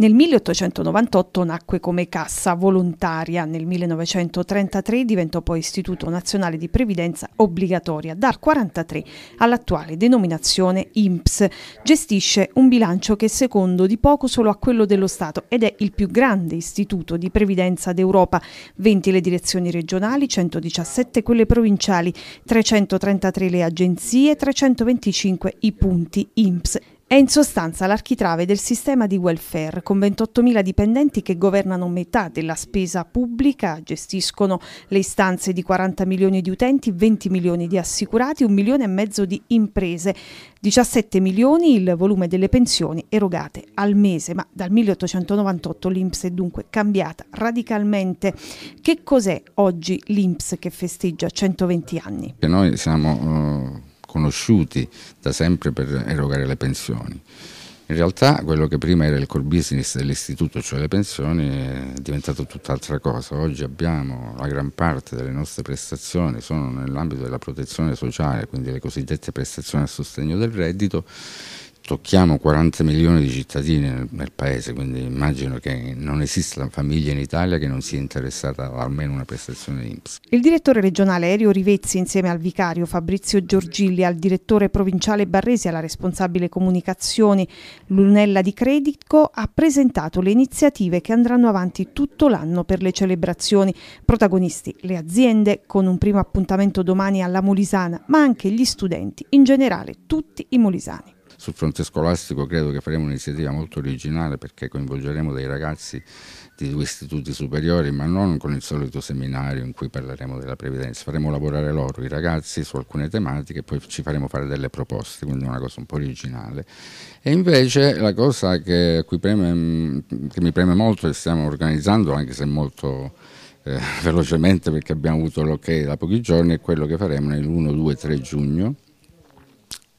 Nel 1898 nacque come cassa volontaria, nel 1933 diventò poi Istituto Nazionale di Previdenza Obbligatoria, dal 1943 all'attuale denominazione INPS. Gestisce un bilancio che è secondo di poco solo a quello dello Stato ed è il più grande istituto di previdenza d'Europa, 20 le direzioni regionali, 117 quelle provinciali, 333 le agenzie, 325 i punti INPS è in sostanza l'architrave del sistema di welfare, con 28.000 dipendenti che governano metà della spesa pubblica, gestiscono le istanze di 40 milioni di utenti, 20 milioni di assicurati, un milione e mezzo di imprese, 17 milioni il volume delle pensioni erogate al mese. Ma dal 1898 l'Inps è dunque cambiata radicalmente. Che cos'è oggi l'Inps che festeggia 120 anni? noi siamo... Uh conosciuti da sempre per erogare le pensioni. In realtà quello che prima era il core business dell'istituto, cioè le pensioni, è diventato tutt'altra cosa. Oggi abbiamo la gran parte delle nostre prestazioni sono nell'ambito della protezione sociale, quindi le cosiddette prestazioni a sostegno del reddito tocchiamo 40 milioni di cittadini nel, nel, paese, quindi immagino che non esista una famiglia in Italia che non sia interessata a almeno una prestazione IMSS. Il direttore regionale Erio Rivezzi insieme al vicario Fabrizio Giorgilli, al direttore provinciale Barresi e alla responsabile comunicazioni Lunella di Credico ha presentato le iniziative che andranno avanti tutto l'anno per le celebrazioni. Protagonisti le aziende con un primo appuntamento domani alla Molisana, ma anche gli studenti, in generale tutti i molisani. Sul fronte scolastico credo che faremo un'iniziativa molto originale perché coinvolgeremo dei ragazzi di due istituti superiori, ma non con il solito seminario in cui parleremo della previdenza. Faremo lavorare loro, i ragazzi, su alcune tematiche, e poi ci faremo fare delle proposte, quindi una cosa un po' originale. E invece la cosa che, preme, che mi preme molto e stiamo organizzando, anche se molto eh, velocemente perché abbiamo avuto l'ok da pochi giorni, è quello che faremo nell'1, 2, 3 giugno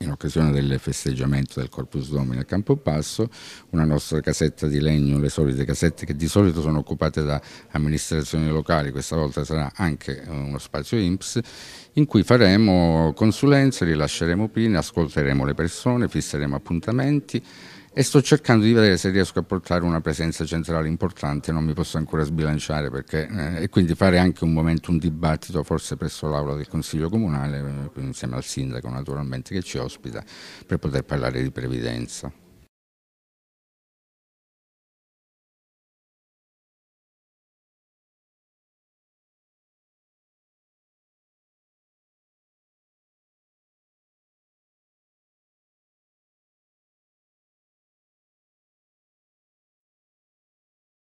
in occasione del festeggiamento del Corpus Domini a Campobasso, una nostra casetta di legno, le solite casette che di solito sono occupate da amministrazioni locali, questa volta sarà anche eh, uno spazio IMPS, in cui faremo consulenze, rilasceremo opinioni, ascolteremo le persone, fisseremo appuntamenti e sto cercando di vedere se riesco a portare una presenza centrale importante, non mi posso ancora sbilanciare perché, eh, e quindi fare anche un momento, un dibattito forse presso l'aula del Consiglio Comunale, eh, insieme al Sindaco naturalmente che ci ospita, per poter parlare di previdenza.